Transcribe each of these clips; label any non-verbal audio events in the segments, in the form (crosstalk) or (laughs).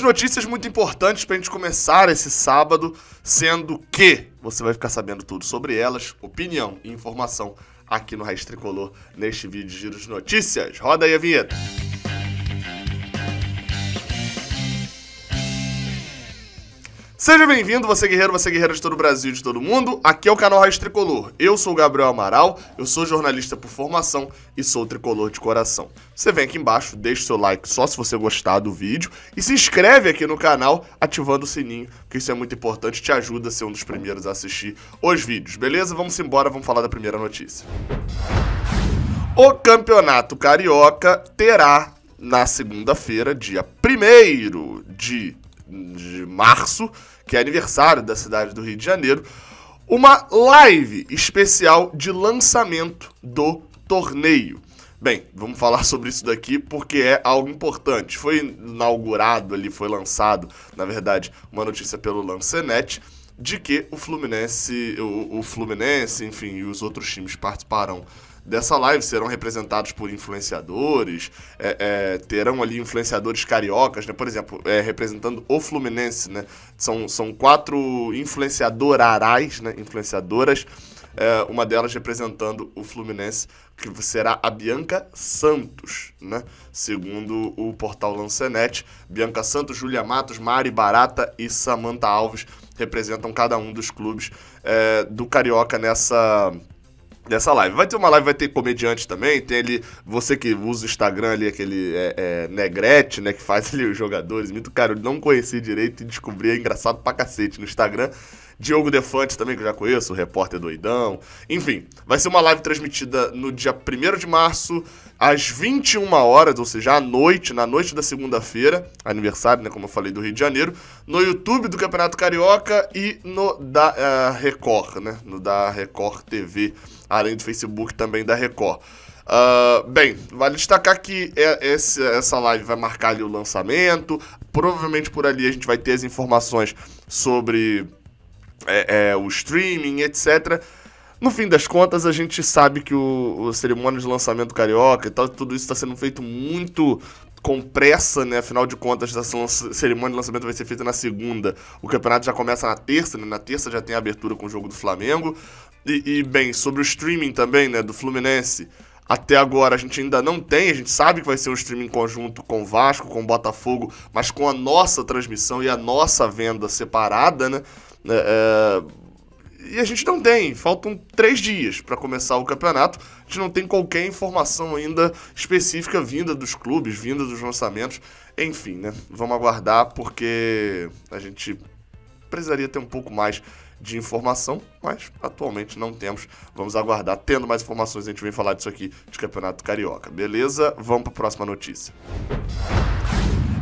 notícias muito importantes para a gente começar esse sábado, sendo que você vai ficar sabendo tudo sobre elas, opinião e informação aqui no Raiz Tricolor neste vídeo de Giro de Notícias. Roda aí a vinheta! Seja bem-vindo, você guerreiro, você guerreira de todo o Brasil, de todo o mundo. Aqui é o canal Raiz Tricolor. Eu sou o Gabriel Amaral, eu sou jornalista por formação e sou tricolor de coração. Você vem aqui embaixo, deixa o seu like só se você gostar do vídeo e se inscreve aqui no canal ativando o sininho, que isso é muito importante, te ajuda a ser um dos primeiros a assistir os vídeos, beleza? Vamos embora, vamos falar da primeira notícia. O Campeonato Carioca terá na segunda-feira, dia 1 de de março, que é aniversário da cidade do Rio de Janeiro, uma live especial de lançamento do torneio. Bem, vamos falar sobre isso daqui porque é algo importante. Foi inaugurado ali, foi lançado, na verdade, uma notícia pelo Lancenet de que o Fluminense, o, o Fluminense, enfim, e os outros times participarão dessa live. Serão representados por influenciadores, é, é, terão ali influenciadores cariocas, né? Por exemplo, é, representando o Fluminense, né? São, são quatro influenciadorarais, né? Influenciadoras, é, uma delas representando o Fluminense, que será a Bianca Santos, né? Segundo o portal Lancenet, Bianca Santos, Julia Matos, Mari Barata e Samanta Alves representam cada um dos clubes é, do Carioca nessa dessa live. Vai ter uma live, vai ter comediante também, tem ali, você que usa o Instagram ali, aquele é, é, Negrete, né, que faz ali os jogadores, muito cara, eu não conheci direito e descobri, é engraçado pra cacete no Instagram. Diogo Defante também, que eu já conheço, o repórter doidão. Enfim, vai ser uma live transmitida no dia 1 de março, às 21 horas, ou seja, à noite, na noite da segunda-feira, aniversário, né, como eu falei, do Rio de Janeiro, no YouTube do Campeonato Carioca e no da uh, Record, né, no da Record TV, além do Facebook também da Record. Uh, bem, vale destacar que é, esse, essa live vai marcar ali o lançamento. Provavelmente por ali a gente vai ter as informações sobre é, é, o streaming, etc. No fim das contas, a gente sabe que o, o cerimônia de lançamento carioca e tal, tudo isso está sendo feito muito com pressa, né? Afinal de contas, essa cerimônia de lançamento vai ser feita na segunda. O campeonato já começa na terça, né? Na terça já tem a abertura com o jogo do Flamengo. E, e bem, sobre o streaming também, né? Do Fluminense. Até agora a gente ainda não tem, a gente sabe que vai ser um stream em conjunto com Vasco, com Botafogo, mas com a nossa transmissão e a nossa venda separada, né? né é, e a gente não tem, faltam três dias para começar o campeonato. A gente não tem qualquer informação ainda específica vinda dos clubes, vinda dos lançamentos. Enfim, né? Vamos aguardar porque a gente precisaria ter um pouco mais de informação, mas atualmente não temos. Vamos aguardar. Tendo mais informações, a gente vem falar disso aqui de Campeonato Carioca. Beleza? Vamos para a próxima notícia.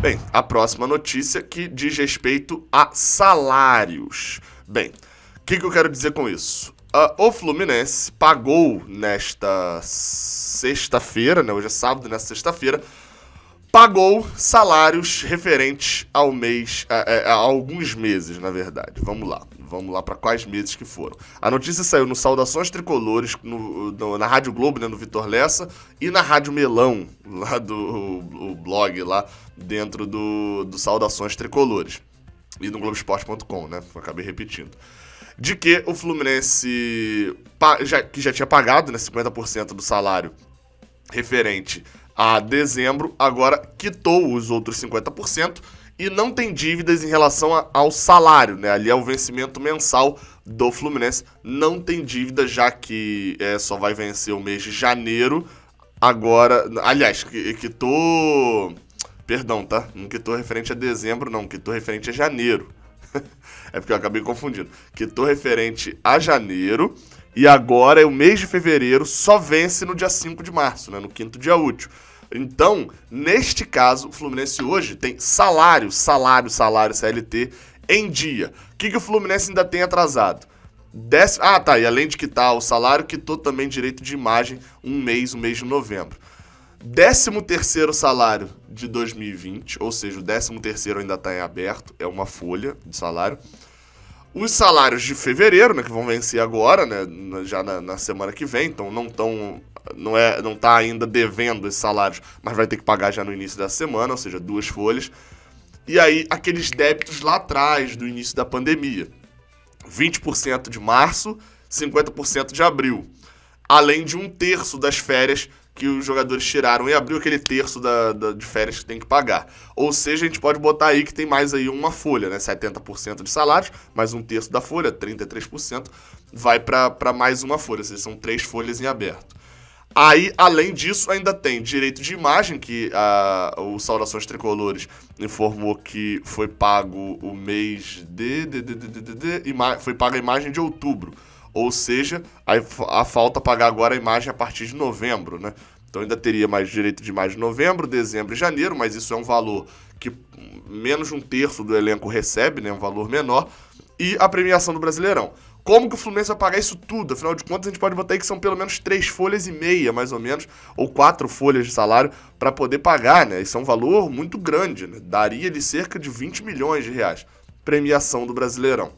Bem, a próxima notícia que diz respeito a salários. Bem, o que, que, eu quero dizer com isso? Uh, o Fluminense pagou nesta sexta-feira, né? Hoje é sábado, nesta sexta-feira, pagou salários referentes ao mês, a, a, a alguns meses, na verdade. Vamos lá vamos lá para quais meses que foram. A notícia saiu no Saudações Tricolores, no, no, na Rádio Globo, né, no Vitor Lessa, e na Rádio Melão, (laughs) lá do o, blog, lá dentro do, do Saudações Tricolores. E no Globoesporte.com, né? Acabei repetindo. De que o Fluminense, já, que já tinha pagado né, 50% do salário referente a dezembro, agora quitou os outros 50% e não tem dívidas em relação a, ao salário, né? Ali é o vencimento mensal do Fluminense. Não tem dívida, já que é, só vai vencer o mês de janeiro. Agora, aliás, que, que tô. Perdão, tá? Não que tô referente a dezembro, não, que tô referente a janeiro. (laughs) é porque eu acabei confundindo. Que tô referente a janeiro. E agora é o mês de fevereiro, só vence no dia 5 de março, né? No quinto dia útil. Então, neste caso, o Fluminense hoje tem salário, salário, salário CLT em dia. O que, que o Fluminense ainda tem atrasado? Desce... Ah, tá. E além de quitar o salário, quitou também direito de imagem um mês, um mês de novembro. 13 terceiro salário de 2020, ou seja, o 13 terceiro ainda está em aberto, é uma folha de salário. Os salários de fevereiro, né, que vão vencer agora, né, já na, na semana que vem, então não estão não é, não está ainda devendo esses salários, mas vai ter que pagar já no início da semana, ou seja, duas folhas. E aí aqueles débitos lá atrás do início da pandemia. 20% de março, 50% de abril. Além de um terço das férias que os jogadores tiraram em abril, aquele terço da, da, de férias que tem que pagar. Ou seja, a gente pode botar aí que tem mais aí uma folha, né? 70% de salários, mais um terço da folha, 33%, vai para mais uma folha, ou seja, são três folhas em aberto. Aí, além disso, ainda tem direito de imagem, que a, o Saudações Tricolores informou que foi pago o mês de. de, de, de, de foi pago a imagem de outubro. Ou seja, a, a falta pagar agora a imagem a partir de novembro, né? Então ainda teria mais direito de mais de novembro, dezembro e janeiro, mas isso é um valor que menos de um terço do elenco recebe, né? Um valor menor e a premiação do Brasileirão. Como que o Fluminense vai pagar isso tudo? Afinal de contas, a gente pode botar aí que são pelo menos três folhas e meia, mais ou menos, ou quatro folhas de salário para poder pagar, né? Isso é um valor muito grande, né? daria de cerca de 20 milhões de reais. Premiação do Brasileirão.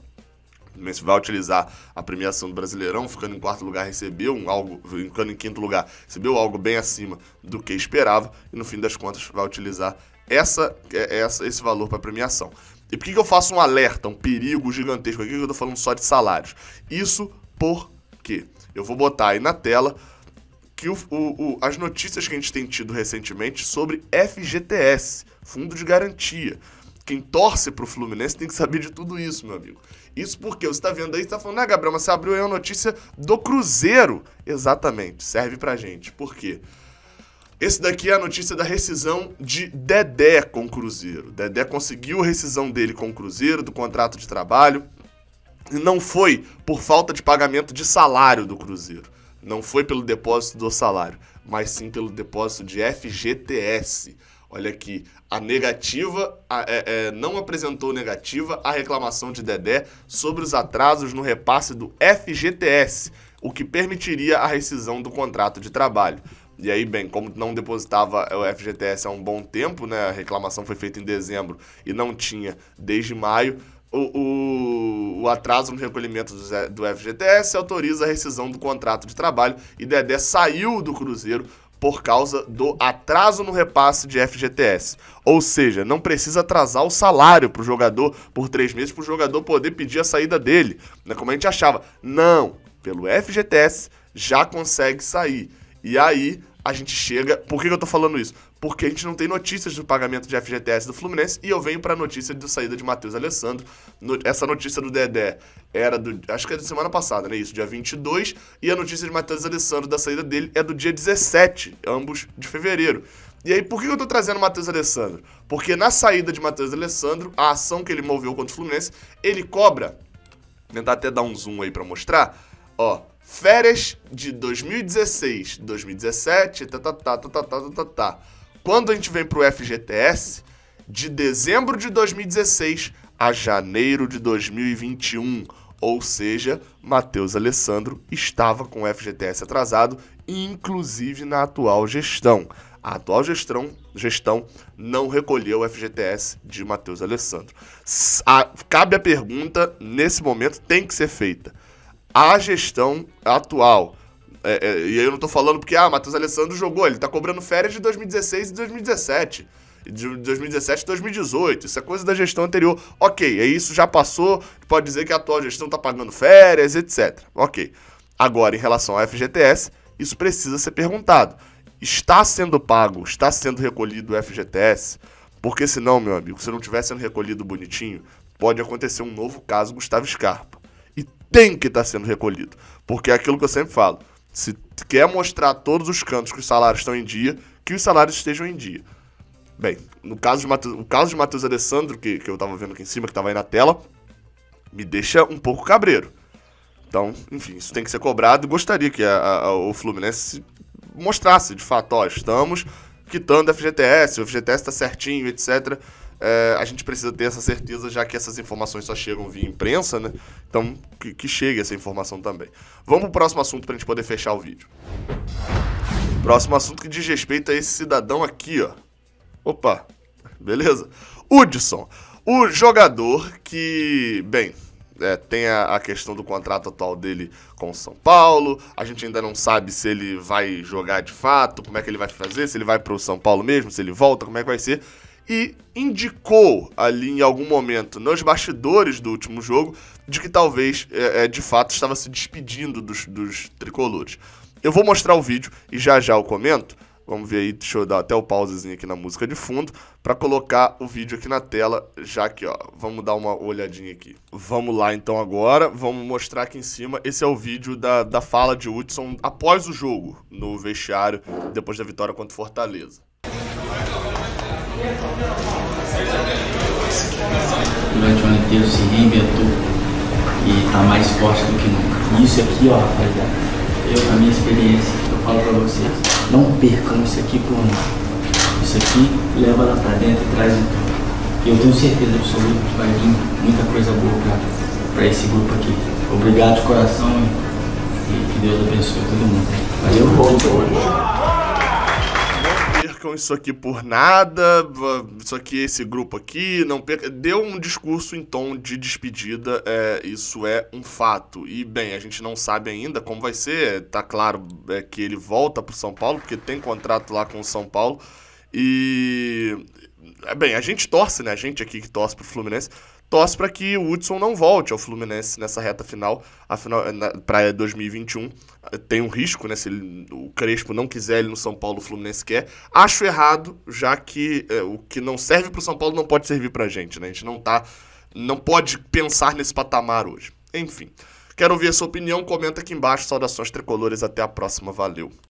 O Fluminense vai utilizar a premiação do Brasileirão, ficando em quarto lugar, recebeu um algo, ficando em quinto lugar, recebeu algo bem acima do que esperava, e no fim das contas vai utilizar essa, é, essa esse valor para premiação. E por que, que eu faço um alerta, um perigo gigantesco aqui que eu estou falando só de salários? Isso porque eu vou botar aí na tela que o, o, o, as notícias que a gente tem tido recentemente sobre FGTS, Fundo de Garantia. Quem torce pro Fluminense tem que saber de tudo isso, meu amigo. Isso porque você está vendo aí, está falando, ah, Gabriel, mas você abriu aí uma notícia do Cruzeiro. Exatamente, serve pra gente. Por quê? Porque esse daqui é a notícia da rescisão de Dedé com o Cruzeiro. Dedé conseguiu a rescisão dele com o Cruzeiro, do contrato de trabalho. E não foi por falta de pagamento de salário do Cruzeiro. Não foi pelo depósito do salário, mas sim pelo depósito de FGTS. Olha aqui, a negativa, a, é, é, não apresentou negativa a reclamação de Dedé sobre os atrasos no repasse do FGTS, o que permitiria a rescisão do contrato de trabalho. E aí, bem, como não depositava o FGTS há um bom tempo, né? A reclamação foi feita em dezembro e não tinha desde maio. O, o, o, atraso no recolhimento do, do FGTS autoriza a rescisão do contrato de trabalho e Dedé saiu do Cruzeiro por causa do atraso no repasse de FGTS. Ou seja, não precisa atrasar o salário para o jogador por três meses para o jogador poder pedir a saída dele. Né? Como a gente achava. Não, pelo FGTS já consegue sair. E aí a gente chega. Por que eu tô falando isso? Porque a gente não tem notícias do pagamento de FGTS do Fluminense e eu venho pra notícia da saída de Matheus Alessandro. No, essa notícia do Dedé era do. Acho que é da semana passada, né? Isso, dia 22. E a notícia de Matheus Alessandro da saída dele é do dia 17, ambos de fevereiro. E aí, por que eu tô trazendo Matheus Alessandro? Porque na saída de Matheus Alessandro, a ação que ele moveu contra o Fluminense, ele cobra. Vou tentar até dar um zoom aí para mostrar. Ó, Férias de 2016, 2017, tá, tá, tá, tá, tá, tá, tá, tá, tá. Quando a gente vem pro FGTS, de dezembro de 2016 a janeiro de 2021. Ou seja, Matheus Alessandro estava com o FGTS atrasado, inclusive na atual gestão. A atual gestão, gestão não recolheu o FGTS de Matheus Alessandro. A, cabe a pergunta, nesse momento tem que ser feita à gestão atual. É, é, e aí eu não tô falando porque, ah, Matheus Alessandro jogou, ele tá cobrando férias de 2016 e 2017. De 2017 e 2018, isso é coisa da gestão anterior. Ok, aí é isso já passou, pode dizer que a atual gestão tá pagando férias, etc. Ok. Agora, em relação ao FGTS, isso precisa ser perguntado. Está sendo pago, está sendo recolhido o FGTS? Porque senão, meu amigo, se não estiver sendo recolhido bonitinho, pode acontecer um novo caso Gustavo Scarpa tem que estar tá sendo recolhido. Porque é aquilo que eu sempre falo. Se quer mostrar todos os cantos que os salários estão em dia, que os salários estejam em dia. Bem, no caso de o caso de Matheus Alessandro, que, que eu tava vendo aqui em cima, que tava aí na tela, me deixa um pouco cabreiro. Então, enfim, isso tem que ser cobrado. Gostaria que a, a, o Fluminense mostrasse, de fato, ó, estamos quitando FGTS, o FGTS está certinho, etc. É, a gente precisa ter essa certeza, já que essas informações só chegam via imprensa, né? Então, que, que chegue essa informação também. Vamos pro próximo assunto para a gente poder fechar o vídeo. Próximo assunto que diz respeito a esse cidadão aqui, ó. Opa, beleza? Hudson, o jogador que, bem, é, tem a, a, questão do contrato atual dele com o São Paulo. A gente ainda não sabe se ele vai jogar de fato, como é que ele vai fazer, se ele vai para o São Paulo mesmo, se ele volta, como é que vai ser. E indicou ali em algum momento, nos bastidores do último jogo, de que talvez é, é de fato estava se despedindo dos, dos tricolores. Eu vou mostrar o vídeo e já já eu comento Vamos ver aí, deixa eu dar até o pausezinho aqui na música de fundo para colocar o vídeo aqui na tela, já que, ó, vamos dar uma olhadinha aqui. Vamos lá então agora, vamos mostrar aqui em cima, esse é o vídeo da, da fala de Hudson após o jogo, no vestiário, depois da vitória contra o Fortaleza. Durante o ano inteiro se reinventou e está mais forte do que nunca. Isso aqui, ó, rapaziada, eu, a minha experiência, eu falo para vocês não percam isso aqui por nada. Isso aqui leva lá para dentro e traz eu tenho certeza absoluta que vai vir muita coisa boa para esse grupo aqui. Obrigado de coração e que Deus abençoe todo mundo. Valeu, volto hoje percam isso aqui por nada, isso aqui, esse grupo aqui, não Deu um discurso em tom de despedida, é, isso é um fato. E bem, a gente não sabe ainda como vai ser, tá claro é, que ele volta pro São Paulo, porque tem contrato lá com o São Paulo. E. É, bem, a gente torce, né? A gente aqui que torce pro Fluminense torce para que o Hudson não volte ao Fluminense nessa reta final, afinal para 2021 tem um risco, né, se ele, o Crespo não quiser ele no São Paulo, o Fluminense quer. Acho errado, já que é, o que não serve para o São Paulo não pode servir para a gente, né? A gente não tá, não pode pensar nesse patamar hoje. Enfim, quero ouvir a sua opinião, comenta aqui embaixo. Saudações tricolores, até a próxima, valeu.